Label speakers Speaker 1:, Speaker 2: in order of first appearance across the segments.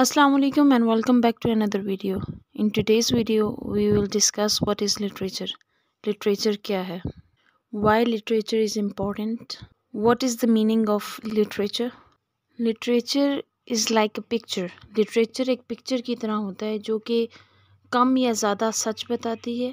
Speaker 1: Assalamualaikum and welcome back to another video. In today's video, we will discuss what is literature. Literature kya hai? Why literature is important? What is the meaning of literature? Literature is like a picture. Literature एक picture की तरह होता है जो कि कम या ज़्यादा सच बताती है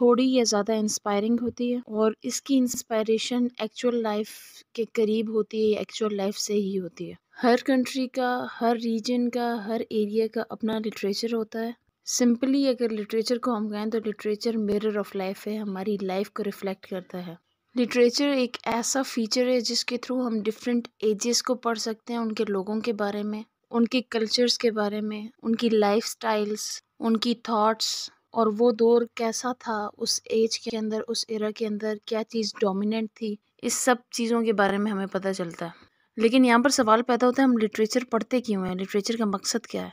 Speaker 1: थोड़ी या ज़्यादा इंस्पायरिंग होती है और इसकी इंस्पायरेशन एक्चुअल लाइफ के करीब होती है एक्चुअल लाइफ से ही होती है हर कंट्री का हर रीजन का हर एरिया का अपना लिटरेचर होता है सिंपली अगर लिटरेचर को हम कहें तो लिटरेचर मिरर ऑफ लाइफ है हमारी लाइफ को रिफ्लेक्ट करता है लिटरेचर एक ऐसा फीचर है जिसके थ्रू हम डिफरेंट एजेस को पढ़ सकते हैं उनके लोगों के बारे में उनके कल्चर्स के बारे में उनकी लाइफ स्टाइल्स उनकी थाट्स और वो दौर कैसा था उस एज के अंदर उस एरा के अंदर क्या चीज़ डोमिनेंट थी इस सब चीज़ों के बारे में हमें पता चलता है लेकिन यहाँ पर सवाल पैदा होता है हम लिटरेचर पढ़ते क्यों हैं लिटरेचर का मकसद क्या है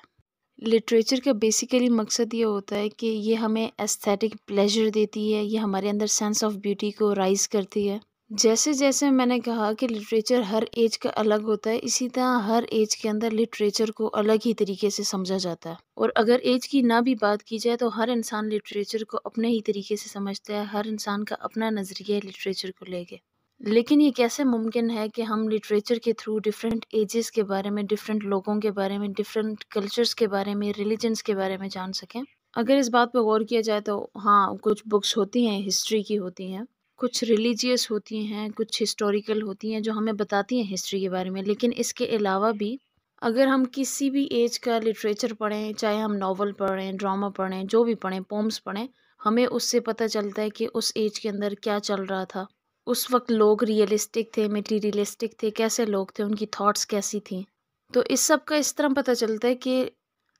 Speaker 1: लिटरेचर का बेसिकली मकसद ये होता है कि ये हमें एस्थेटिक प्लेजर देती है ये हमारे अंदर सेंस ऑफ ब्यूटी को राइज करती है जैसे जैसे मैंने कहा कि लिटरेचर हर एज का अलग होता है इसी तरह हर एज के अंदर लिटरेचर को अलग ही तरीके से समझा जाता है और अगर एज की ना भी बात की जाए तो हर इंसान लिटरेचर को अपने ही तरीके से समझता है हर इंसान का अपना नज़रिया है लिटरेचर को लेके लेकिन ये कैसे मुमकिन है कि हम लिटरेचर के थ्रू डिफरेंट एजेस के बारे में डिफरेंट लोगों के बारे में डिफरेंट कल्चर्स के बारे में रिलीजन्स के बारे में जान सकें अगर इस बात पर गौर किया जाए तो हाँ कुछ बुक्स होती हैं हिस्ट्री की होती हैं कुछ रिलीजियस होती हैं कुछ हिस्टोरिकल होती हैं जो हमें बताती हैं हिस्ट्री के बारे में लेकिन इसके अलावा भी अगर हम किसी भी एज का लिटरेचर पढ़ें चाहे हम नावल पढ़ें ड्रामा पढ़ें जो भी पढ़ें पोम्स पढ़ें हमें उससे पता चलता है कि उस एज के अंदर क्या चल रहा था उस वक्त लोग रियलिस्टिक थे मटीरियलिस्टिक थे कैसे लोग थे उनकी थॉट्स कैसी थी तो इस सब का इस तरह पता चलता है कि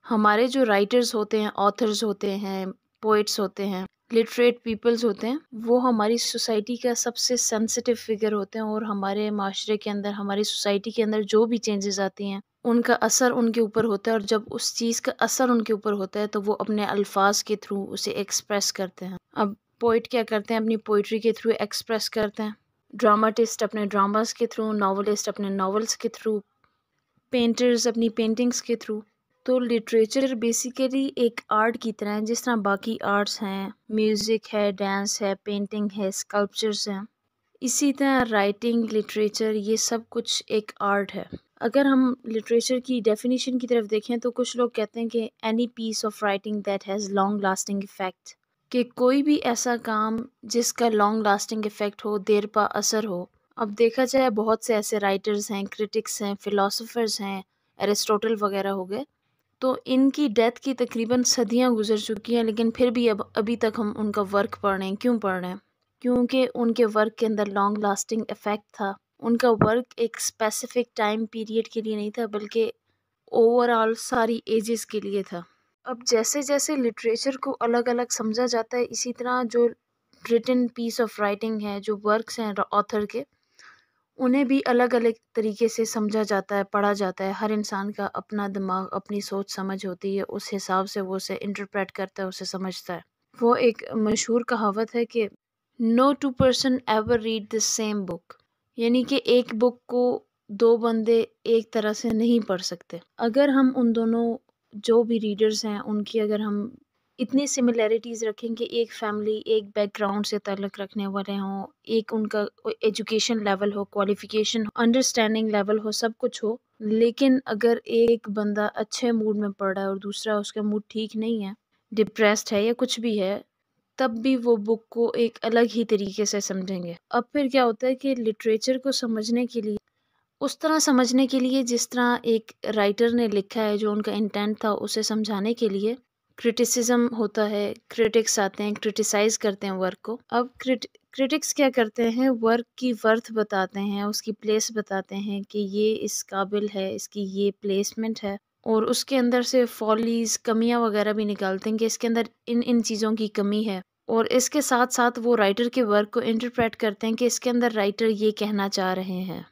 Speaker 1: हमारे जो राइटर्स होते हैं ऑथर्स होते हैं पोइट्स होते हैं लिटरेट पीपल्स होते हैं वो हमारी सोसाइटी का सबसे सेंसिटिव फिगर होते हैं और हमारे माशरे के अंदर हमारी सोसाइटी के अंदर जो भी चेंजेस आती हैं उनका असर उनके ऊपर होता है और जब उस चीज़ का असर उनके ऊपर होता है तो वो अपने अल्फाज के थ्रू उसे एक्सप्रेस करते हैं अब पोइट क्या करते हैं अपनी पोइट्री के थ्रू एक्सप्रेस करते हैं ड्रामाटिस्ट अपने ड्रामास के थ्रू नावलिस्ट अपने नावल्स के थ्रू पेंटर्स अपनी पेंटिंग्स के थ्रू तो लिटरेचर बेसिकली एक आर्ट की तरह है जिस तरह बाकी आर्ट्स हैं म्यूज़िक है डांस है पेंटिंग है स्कल्पचर्स हैं इसी तरह राइटिंग लिटरेचर ये सब कुछ एक आर्ट है अगर हम लिटरेचर की डेफिनेशन की तरफ देखें तो कुछ लोग कहते हैं कि any piece of writing that has long lasting effect कि कोई भी ऐसा काम जिसका लॉन्ग लास्टिंग इफ़ेक्ट हो देर पा असर हो अब देखा जाए बहुत से ऐसे राइटर्स हैं क्रिटिक्स हैं फ़िलासफ़र्स हैं एरिस्टोटल वगैरह हो गए तो इनकी डेथ की तकरीबन सदियां गुजर चुकी हैं लेकिन फिर भी अब अभी तक हम उनका वर्क पढ़ रहे हैं क्यों पढ़ रहे हैं क्योंकि उनके वर्क के अंदर लॉन्ग लास्टिंग इफ़ेक्ट था उनका वर्क एक स्पेसिफ़िक टाइम पीरियड के लिए नहीं था बल्कि ओवरऑल सारी एजेस के लिए था अब जैसे जैसे लिटरेचर को अलग अलग समझा जाता है इसी तरह जो रिटन पीस ऑफ राइटिंग है जो वर्क्स हैं ऑथर के उन्हें भी अलग अलग तरीके से समझा जाता है पढ़ा जाता है हर इंसान का अपना दिमाग अपनी सोच समझ होती है उस हिसाब से वो उसे इंटरप्रेट करता है उसे समझता है वो एक मशहूर कहावत है कि no two person ever read the same book यानी कि एक बुक को दो बंदे एक तरह से नहीं पढ़ सकते अगर हम उन दोनों जो भी रीडर्स हैं उनकी अगर हम इतनी सिमिलैरिटीज़ रखें कि एक फैमिली एक बैकग्राउंड से तल्लक रखने वाले हों एक उनका एजुकेशन लेवल हो क्वालिफिकेशन अंडरस्टैंडिंग लेवल हो सब कुछ हो लेकिन अगर एक बंदा अच्छे मूड में पढ़ रहा है और दूसरा उसका मूड ठीक नहीं है डिप्रेस्ड है या कुछ भी है तब भी वो बुक को एक अलग ही तरीके से समझेंगे अब फिर क्या होता है कि लिटरेचर को समझने के लिए उस तरह समझने के लिए जिस तरह एक राइटर ने लिखा है जो उनका इंटेंट था उसे समझाने के लिए क्रिटिसिज्म होता है क्रिटिक्स आते हैं क्रिटिसाइज करते हैं वर्क को अब क्रिट क्रिटिक्स क्या करते हैं वर्क की वर्थ बताते हैं उसकी प्लेस बताते हैं कि ये इस काबिल है इसकी ये प्लेसमेंट है और उसके अंदर से फॉलीज कमियां वगैरह भी निकालते हैं कि इसके अंदर इन इन चीज़ों की कमी है और इसके साथ साथ वो राइटर के वर्क को इंटरप्रेट करते हैं कि इसके अंदर राइटर ये कहना चाह रहे हैं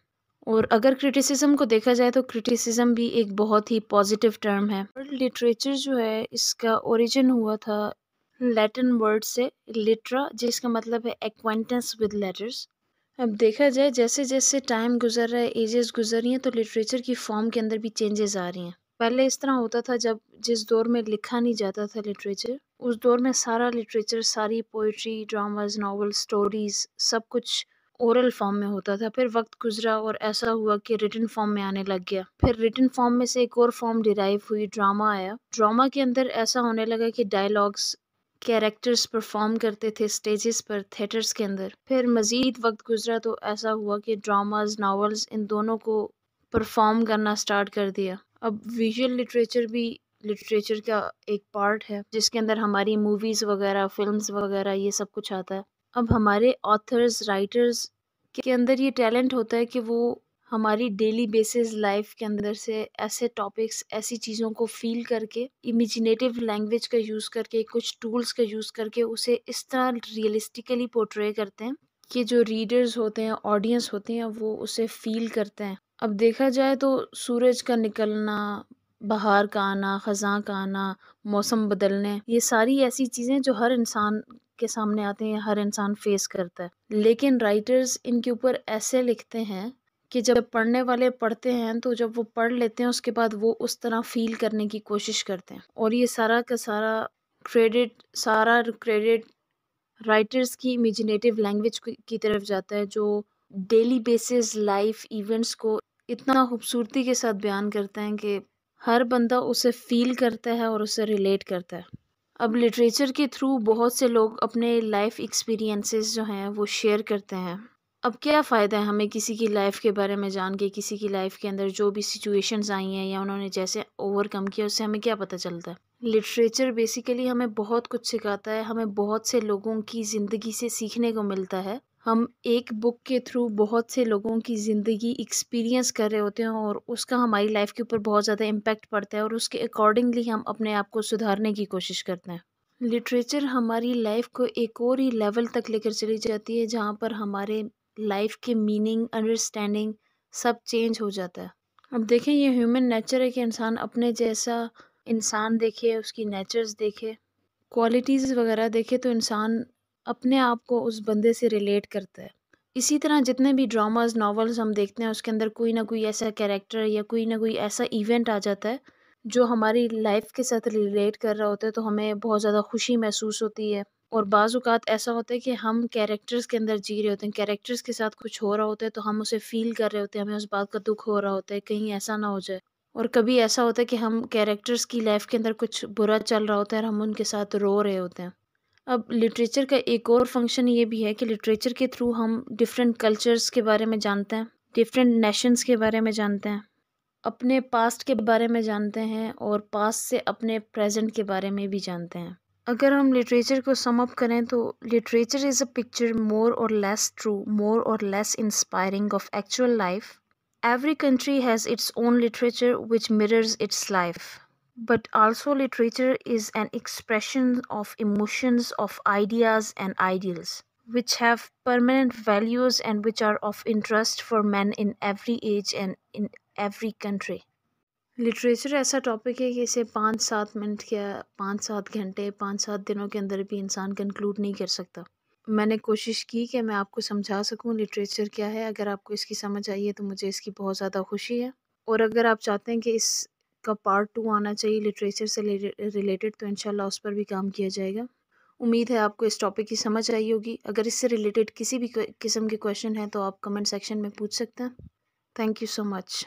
Speaker 1: और अगर क्रिटिसिज्म को देखा जाए तो क्रिटिसिज्म भी एक बहुत ही पॉजिटिव टर्म है लिटरेचर जो है इसका ओरिजिन हुआ था लैटिन वर्ड से लिटरा जिसका मतलब है एक्वेंटेंस विद लेटर्स अब देखा जाए जैसे जैसे टाइम गुजर रहा है एजेस गुजर रही हैं तो लिटरेचर की फॉर्म के अंदर भी चेंजेस आ रही हैं पहले इस तरह होता था जब जिस दौर में लिखा नहीं जाता था लिटरेचर उस दौर में सारा लिटरेचर सारी पोइट्री ड्रामाज नावल स्टोरीज़ सब कुछ ओरल फॉर्म में होता था फिर वक्त गुजरा और ऐसा हुआ कि रिटर्न फॉर्म में आने लग गया फिर रिटर्न फॉर्म में से एक और फॉर्म डिराइव हुई ड्रामा आया ड्रामा के अंदर ऐसा होने लगा कि डायलॉग्स कैरेक्टर्स परफॉर्म करते थे स्टेजेस पर थिएटर्स के अंदर फिर मज़ीद वक्त गुजरा तो ऐसा हुआ कि ड्रामाज नावल्स इन दोनों को परफॉर्म करना स्टार्ट कर दिया अब विजुअल लिटरेचर भी लिटरेचर का एक पार्ट है जिसके अंदर हमारी मूवीज़ वगैरह फिल्म्स वगैरह ये सब कुछ आता है अब हमारे ऑथर्स राइटर्स के अंदर ये टैलेंट होता है कि वो हमारी डेली बेसिस लाइफ के अंदर से ऐसे टॉपिक्स ऐसी चीज़ों को फील करके इमेजिनेटिव लैंग्वेज का यूज़ करके कुछ टूल्स का यूज़ करके उसे इस तरह रियलिस्टिकली पोर्ट्रे करते हैं कि जो रीडर्स होते हैं ऑडियंस होते हैं वो उसे फील करते हैं अब देखा जाए तो सूरज का निकलना बाहर का आना ख़जा का आना मौसम बदलने ये सारी ऐसी चीज़ें जो हर इंसान के सामने आते हैं हर इंसान फेस करता है लेकिन राइटर्स इनके ऊपर ऐसे लिखते हैं कि जब पढ़ने वाले पढ़ते हैं तो जब वो पढ़ लेते हैं उसके बाद वो उस तरह फील करने की कोशिश करते हैं और ये सारा का सारा क्रेडिट सारा क्रेडिट राइटर्स की इमेजिनेटिव लैंग्वेज की तरफ जाता है जो डेली बेसिस लाइफ इवेंट्स को इतना खूबसूरती के साथ बयान करते हैं कि हर बंदा उसे फील करता है और उसे रिलेट करता है अब लिटरेचर के थ्रू बहुत से लोग अपने लाइफ एक्सपीरियंसेस जो हैं वो शेयर करते हैं अब क्या फ़ायदा है हमें किसी की लाइफ के बारे में जान के किसी की लाइफ के अंदर जो भी सिचुएशंस आई हैं या उन्होंने जैसे ओवरकम किया उससे हमें क्या पता चलता है लिटरेचर बेसिकली हमें बहुत कुछ सिखाता है हमें बहुत से लोगों की ज़िंदगी से सीखने को मिलता है हम एक बुक के थ्रू बहुत से लोगों की ज़िंदगी एक्सपीरियंस कर रहे होते हैं और उसका हमारी लाइफ के ऊपर बहुत ज़्यादा इम्पेक्ट पड़ता है और उसके अकॉर्डिंगली हम अपने आप को सुधारने की कोशिश करते हैं लिटरेचर हमारी लाइफ को एक और ही लेवल तक लेकर चली जाती है जहाँ पर हमारे लाइफ के मीनिंग अंडरस्टैंडिंग सब चेंज हो जाता है अब देखें ये ह्यूमन नेचर है कि इंसान अपने जैसा इंसान देखे उसकी नेचर्स देखे क्वालिटीज़ वगैरह देखे तो इंसान अपने आप को उस बंदे से रिलेट करता है इसी तरह जितने भी ड्रामास नावल्स हम देखते हैं उसके अंदर कोई ना कोई ऐसा कैरेक्टर या कोई ना कोई ऐसा इवेंट आ जाता है जो हमारी लाइफ के साथ रिलेट कर रहा होता है तो हमें बहुत ज़्यादा खुशी महसूस होती है और बाज़ात ऐसा होता है कि हम कैरेक्टर्स के अंदर जी रहे होते हैं कैरेक्टर्स के साथ कुछ हो रहा होता है तो हम उसे फील कर रहे होते हैं हमें उस बात का दुख हो रहा होता है कहीं ऐसा ना हो जाए और कभी ऐसा होता है कि हम कैरेक्टर्स की लाइफ के अंदर कुछ बुरा चल रहा होता है और हम उनके साथ रो रहे होते हैं अब लिटरेचर का एक और फंक्शन ये भी है कि लिटरेचर के थ्रू हम डिफरेंट कल्चर्स के बारे में जानते हैं डिफरेंट नेशंस के बारे में जानते हैं अपने पास्ट के बारे में जानते हैं और पास्ट से अपने प्रेजेंट के बारे में भी जानते हैं अगर हम लिटरेचर को सम अप करें तो literature is a picture more और लेस ट्रू मोर और less inspiring of actual life every country has its own literature which mirrors its life but also literature is an expression of emotions, of ideas and ideals, which have permanent values and which are of interest for men in every age and in every country. Literature ऐसा topic है कि इसे पाँच सात minute या पाँच सात घंटे पाँच सात दिनों के अंदर भी इंसान कंक्लूड नहीं कर सकता मैंने कोशिश की कि मैं आपको समझा सकूं लिटरेचर क्या है अगर आपको इसकी समझ आई है तो मुझे इसकी बहुत ज़्यादा खुशी है और अगर आप चाहते हैं कि इस इसका पार्ट टू आना चाहिए लिटरेचर से रिलेटेड तो इनशाला उस पर भी काम किया जाएगा उम्मीद है आपको इस टॉपिक की समझ आई होगी अगर इससे रिलेटेड किसी भी किस्म के क्वेश्चन हैं तो आप कमेंट सेक्शन में पूछ सकते हैं थैंक यू सो मच